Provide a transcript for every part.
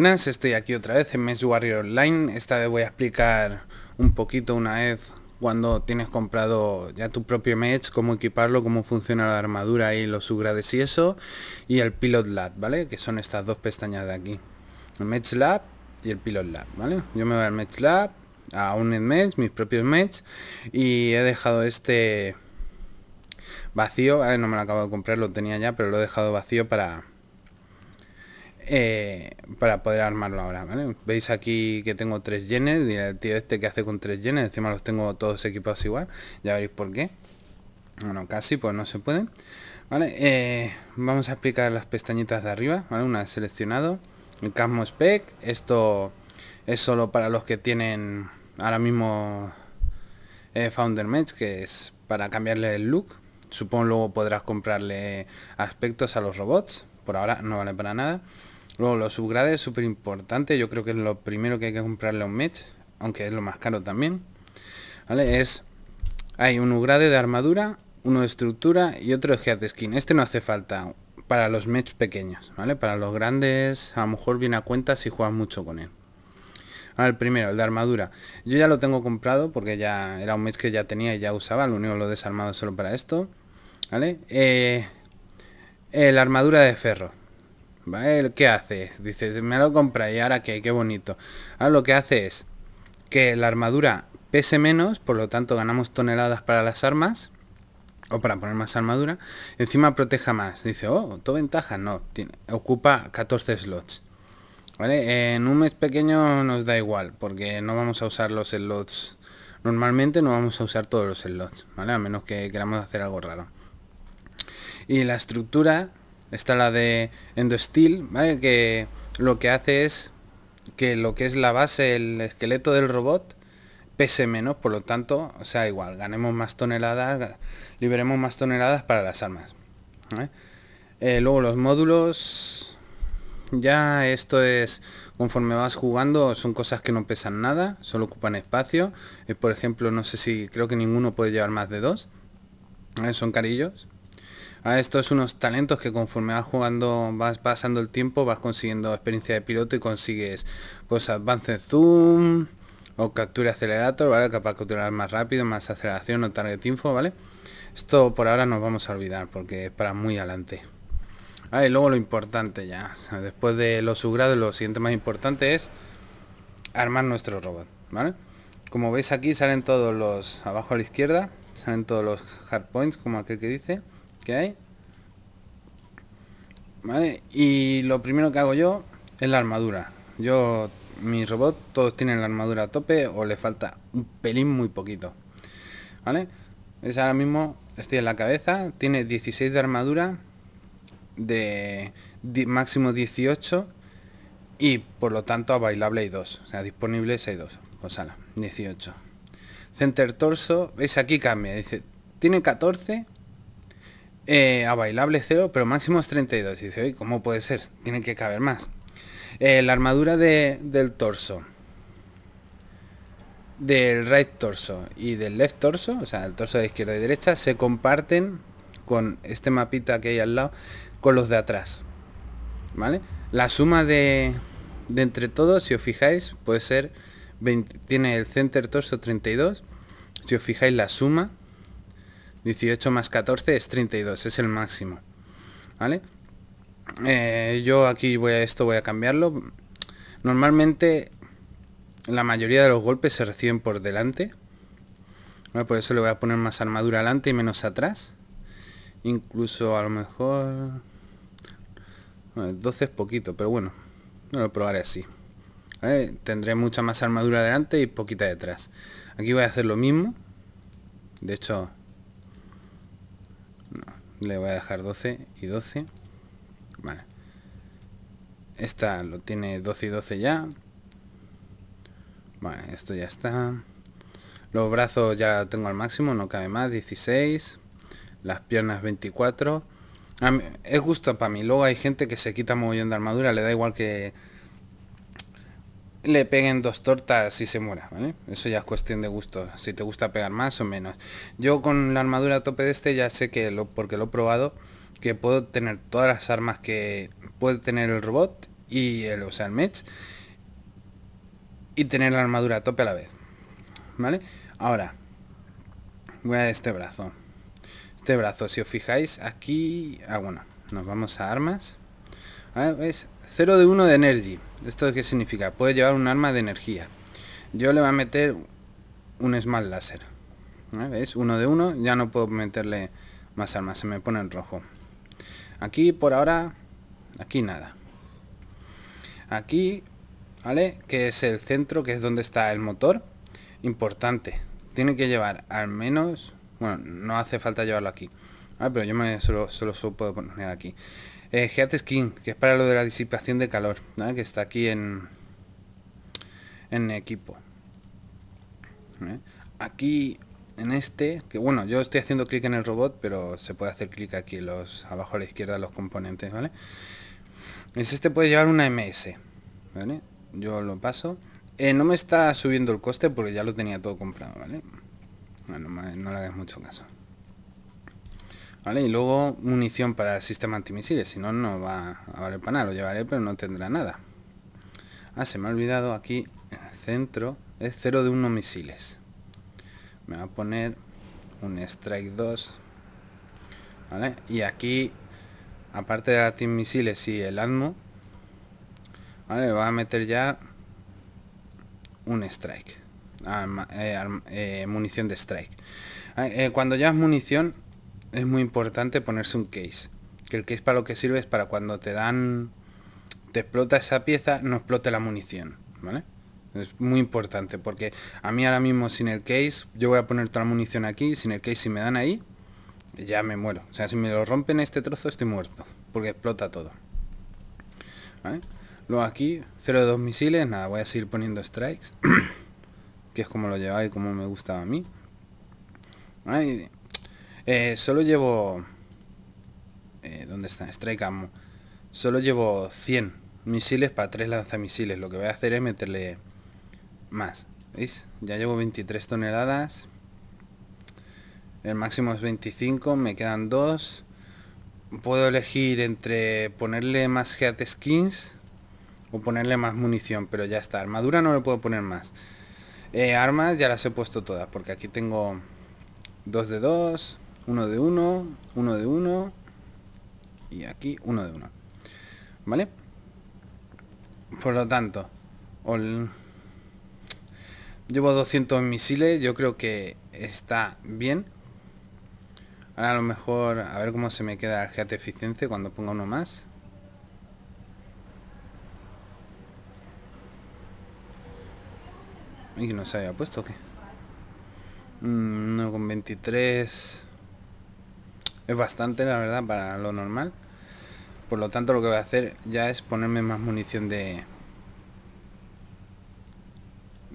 buenas, estoy aquí otra vez en Mesh Warrior Online. Esta vez voy a explicar un poquito una vez cuando tienes comprado ya tu propio mesh, cómo equiparlo, cómo funciona la armadura y los subgrades y eso. Y el Pilot Lab, ¿vale? Que son estas dos pestañas de aquí. El Mesh Lab y el Pilot Lab, ¿vale? Yo me voy al Mesh Lab, a un mesh, mis propios mesh. Y he dejado este vacío. no me lo acabo de comprar, lo tenía ya, pero lo he dejado vacío para eh, para poder armarlo ahora, ¿vale? Veis aquí que tengo tres yenes, y el tío este que hace con tres yenes, encima los tengo todos equipados igual, ya veréis por qué. Bueno, casi, pues no se pueden. Eh, vamos a explicar las pestañitas de arriba, ¿vale? Una seleccionado, el Casmo Spec, esto es solo para los que tienen ahora mismo eh, Founder Match, que es para cambiarle el look. Supongo luego podrás comprarle aspectos a los robots, por ahora no vale para nada. Luego los subgrades es súper importante, yo creo que es lo primero que hay que comprarle a un mech, aunque es lo más caro también. ¿Vale? Es... Hay un upgrade de armadura, uno de estructura y otro de head skin. Este no hace falta para los mechs pequeños, Para los grandes a lo mejor viene a cuenta si juegas mucho con él. al ah, el primero, el de armadura. Yo ya lo tengo comprado porque ya era un mech que ya tenía y ya usaba, lo único lo he desarmado solo para esto. ¿Vale? Eh, la armadura de ferro. ¿Qué hace? Dice, me lo compré y ahora qué, qué bonito. Ahora lo que hace es que la armadura pese menos, por lo tanto ganamos toneladas para las armas, o para poner más armadura, encima proteja más. Dice, oh, todo ventaja, no, tiene, ocupa 14 slots. En un mes pequeño nos da igual, porque no vamos a usar los slots. Normalmente no vamos a usar todos los slots, ¿vale? A menos que queramos hacer algo raro. Y la estructura Está la de Endosteel, steel Que lo que hace es que lo que es la base, el esqueleto del robot, pese menos, por lo tanto, o sea, igual, ganemos más toneladas, liberemos más toneladas para las armas. Eh, luego los módulos, ya esto es, conforme vas jugando, son cosas que no pesan nada, solo ocupan espacio. Eh, por ejemplo, no sé si, creo que ninguno puede llevar más de dos. Son carillos, esto es unos talentos que conforme vas jugando, vas pasando el tiempo, vas consiguiendo experiencia de piloto y consigues pues avance zoom o captura acelerador ¿vale? Capaz de capturar más rápido, más aceleración o target info, ¿vale? Esto por ahora nos vamos a olvidar porque es para muy adelante. Ah, y luego lo importante ya, después de los subgrados, lo siguiente más importante es armar nuestro robot, ¿vale? Como veis aquí salen todos los, abajo a la izquierda, salen todos los hard points, como aquel que dice hay. Vale, y lo primero que hago yo es la armadura. Yo, mi robot, todos tienen la armadura a tope o le falta un pelín muy poquito. ¿Vale? Es ahora mismo, estoy en la cabeza, tiene 16 de armadura, de, máximo 18 y por lo tanto a bailable hay 2. O sea, disponible 62 2. o 18. Center torso, es aquí cambia, dice, tiene 14 eh, a bailable 0, pero máximo 32. Y dice, hoy ¿cómo puede ser? tiene que caber más. Eh, la armadura de, del torso. Del right torso y del left torso, o sea, el torso de izquierda y derecha, se comparten con este mapita que hay al lado, con los de atrás. ¿Vale? La suma de, de entre todos, si os fijáis, puede ser 20, tiene el center torso 32. Si os fijáis la suma 18 más 14 es 32, es el máximo. ¿Vale? Eh, yo aquí voy a esto voy a cambiarlo. Normalmente la mayoría de los golpes se reciben por delante. Por eso le voy a poner más armadura adelante y menos atrás. Incluso a lo mejor... 12 es poquito, pero bueno. No lo probaré así. Tendré mucha más armadura delante y poquita detrás. Aquí voy a hacer lo mismo. De hecho, le voy a dejar 12 y 12. Vale. Esta lo tiene 12 y 12 ya. Vale, esto ya está. Los brazos ya tengo al máximo, no cabe más, 16. Las piernas 24. es justo para mí. Luego hay gente que se quita mogollón de armadura, le da igual que le peguen dos tortas y se muera, ¿vale? Eso ya es cuestión de gusto, si te gusta pegar más o menos. Yo con la armadura a tope de este ya sé que, lo, porque lo he probado, que puedo tener todas las armas que puede tener el robot y el, o sea, y tener la armadura a tope a la vez, ¿vale? Ahora, voy a este brazo. Este brazo, si os fijáis, aquí... Ah, bueno, nos vamos a armas. 0 de 1 de energy. ¿Esto qué significa? Puede llevar un arma de energía. Yo le voy a meter un esmal láser. ¿eh? ¿Ves? uno de 1. Ya no puedo meterle más armas. Se me pone en rojo. Aquí por ahora... Aquí nada. Aquí, ¿vale? Que es el centro, que es donde está el motor. Importante. Tiene que llevar al menos... Bueno, no hace falta llevarlo aquí. Ah, pero yo me solo, solo puedo poner aquí. Eh, Heat Skin, que es para lo de la disipación de calor, que está aquí en, en equipo. ¿Eh? Aquí, en este, que bueno, yo estoy haciendo clic en el robot, pero se puede hacer clic aquí los abajo a la izquierda los componentes, ¿vale? Es este puede llevar una MS, ¿vale? Yo lo paso. Eh, no me está subiendo el coste porque ya lo tenía todo comprado, ¿vale? Bueno, no le hagas mucho caso. ¿Vale? Y luego munición para el sistema antimisiles, si no, no va a valer para nada, lo llevaré, pero no tendrá nada. Ah, se me ha olvidado aquí, en el centro, es 0 de 1 misiles. Me va a poner un Strike 2, ¿vale? Y aquí, aparte de antimisiles y el Atmo ¿vale? Va a meter ya un Strike, ah, eh, eh, munición de Strike. Ah, eh, cuando ya es munición, es muy importante ponerse un case. Que el case para lo que sirve es para cuando te dan, te explota esa pieza, no explote la munición, ¿vale? Es muy importante porque a mí ahora mismo sin el case, yo voy a poner toda la munición aquí, sin el case si me dan ahí, ya me muero. O sea, si me lo rompen este trozo estoy muerto porque explota todo. Luego aquí, 0 de 2 misiles, nada, voy a seguir poniendo strikes, que es como lo llevaba y como me gustaba a mí. Eh, solo llevo... Eh, ¿Dónde está? Strike Solo llevo 100 misiles para 3 lanzamisiles. Lo que voy a hacer es meterle más. ¿Veis? Ya llevo 23 toneladas. El máximo es 25. Me quedan 2. Puedo elegir entre ponerle más heat skins o ponerle más munición. Pero ya está. Armadura no le puedo poner más. Eh, armas ya las he puesto todas. Porque aquí tengo 2 de 2 uno de uno, uno de uno y aquí uno de uno. ¿Vale? Por lo tanto, llevo 200 misiles, yo creo que está bien. Ahora a lo mejor, a ver cómo se me queda el GAT eficiencia cuando ponga uno más. Y no se haya puesto que. Mm, 23. Es bastante, la verdad, para lo normal. Por lo tanto, lo que voy a hacer ya es ponerme más munición de...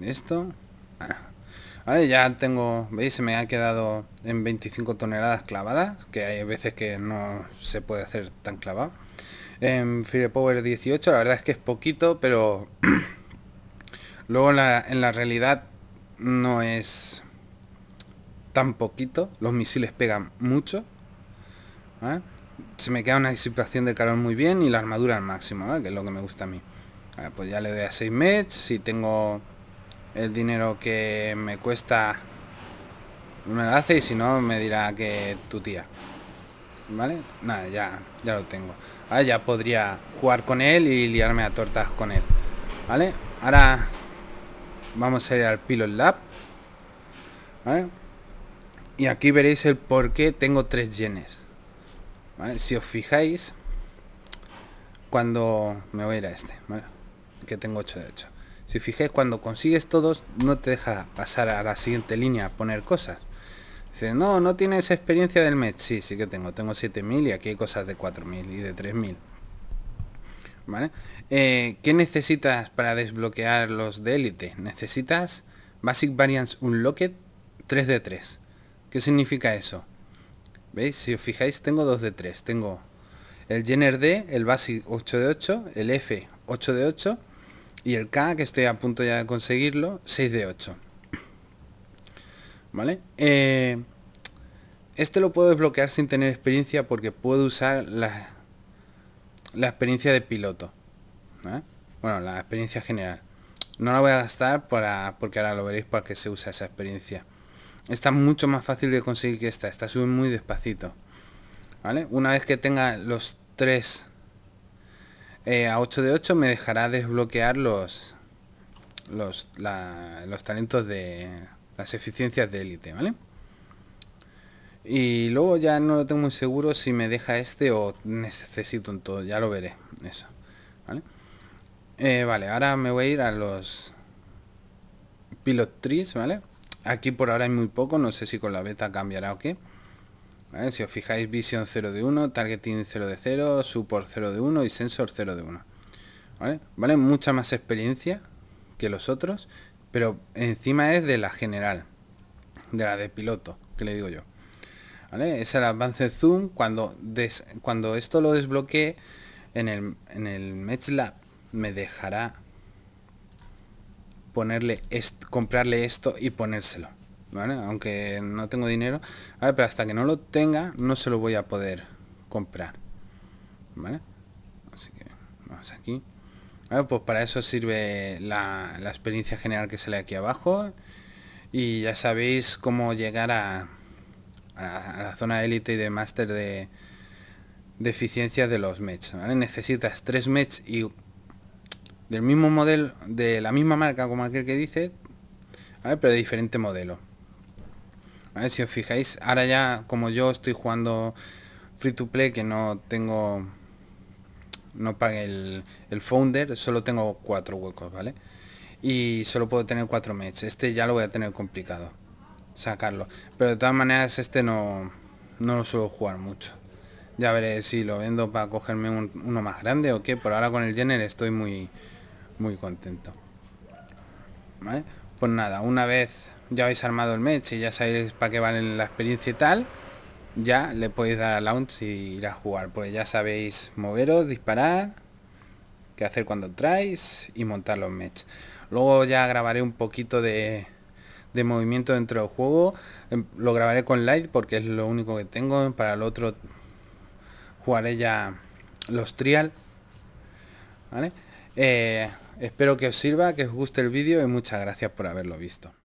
esto. Ah. ya tengo... ¿Veis? Se me ha quedado en 25 toneladas clavadas. Que hay veces que no se puede hacer tan clavado. En Firepower 18, la verdad es que es poquito, pero... Luego en la realidad no es tan poquito. Los misiles pegan mucho. ¿eh? Se me queda una situación de calor muy bien y la armadura al máximo, ¿eh? que es lo que me gusta a mí. pues ya le doy a 6 meds. Si tengo el dinero que me cuesta, me lo hace y si no, me dirá que tu tía. ¿Vale? Nada, ya, ya lo tengo. Ahora ya podría jugar con él y liarme a tortas con él. ¿Vale? Ahora vamos a ir al Pilot Lab. Y aquí veréis el por qué tengo tres yenes. Si os fijáis, cuando... Me voy a ir a este, Que tengo 8 de 8. Si fijáis, cuando consigues todos, no te deja pasar a la siguiente línea a poner cosas. Dice, no, no tienes experiencia del mes. Sí, sí que tengo. Tengo 7000 y aquí hay cosas de 4000 y de 3000. ¿Vale? Eh, ¿Qué necesitas para desbloquear los de élite? Necesitas Basic Variance Unlocked 3 de 3. ¿Qué significa eso? ¿Veis? Si os fijáis, tengo 2 de 3. Tengo el Jenner D, el Basic 8 de 8, el F 8 de 8 y el K, que estoy a punto ya de conseguirlo, 6 de 8. ¿Vale? Eh, este lo puedo desbloquear sin tener experiencia porque puedo usar la, la experiencia de piloto. ¿eh? Bueno, la experiencia general. No la voy a gastar para, porque ahora lo veréis para que se usa esa experiencia. Está mucho más fácil de conseguir que esta. Esta sube muy despacito. ¿Vale? Una vez que tenga los 3 eh, a 8 de 8 me dejará desbloquear los, los, los talentos de las eficiencias de élite, ¿vale? Y luego ya no lo tengo muy seguro si me deja este o necesito en todo, ya lo veré, eso, eh, ¿vale? ahora me voy a ir a los Pilot Trees, ¿vale? Aquí por ahora hay muy poco, no sé si con la beta cambiará o qué. Si os fijáis, Vision 0 de 1, Targeting 0 de 0, Support 0 de 1 y Sensor 0 de 1. ¿Vale? Mucha más experiencia que los otros, pero encima es de la general, de la de piloto, que le digo yo. ¿Vale? Es el Advanced Zoom. Cuando, cuando esto lo desbloquee en el, en el me dejará ponerle es comprarle esto y ponérselo. ¿Vale? Aunque no tengo dinero. pero hasta que no lo tenga, no se lo voy a poder comprar. ¿Vale? Así que vamos aquí. Ah, pues para eso sirve la, la experiencia general que sale aquí abajo. Y ya sabéis cómo llegar a, la, zona élite y de máster de, de eficiencia de los mechs. ¿vale? Necesitas tres mechs y del mismo modelo, de la misma marca como aquel que dice, pero de diferente modelo. A ver si os fijáis, ahora ya como yo estoy jugando free to play, que no tengo, no pague el, founder, solo tengo cuatro huecos, ¿vale? Y solo puedo tener cuatro matches, este ya lo voy a tener complicado, sacarlo. Pero de todas maneras este no, no lo suelo jugar mucho. Ya veré si lo vendo para cogerme uno más grande o qué. Por ahora con el Jenner estoy muy, muy contento. Pues nada, una vez ya habéis armado el match y ya sabéis para qué valen la experiencia y tal, ya le podéis dar a launch y ir a jugar. Pues ya sabéis moveros, disparar, qué hacer cuando traes y montar los mechs. Luego ya grabaré un poquito de, de movimiento dentro del juego. Em, lo grabaré con light porque es lo único que tengo. Para el otro jugaré ya los trial. Eh, espero que os sirva, que os guste el vídeo y muchas gracias por haberlo visto.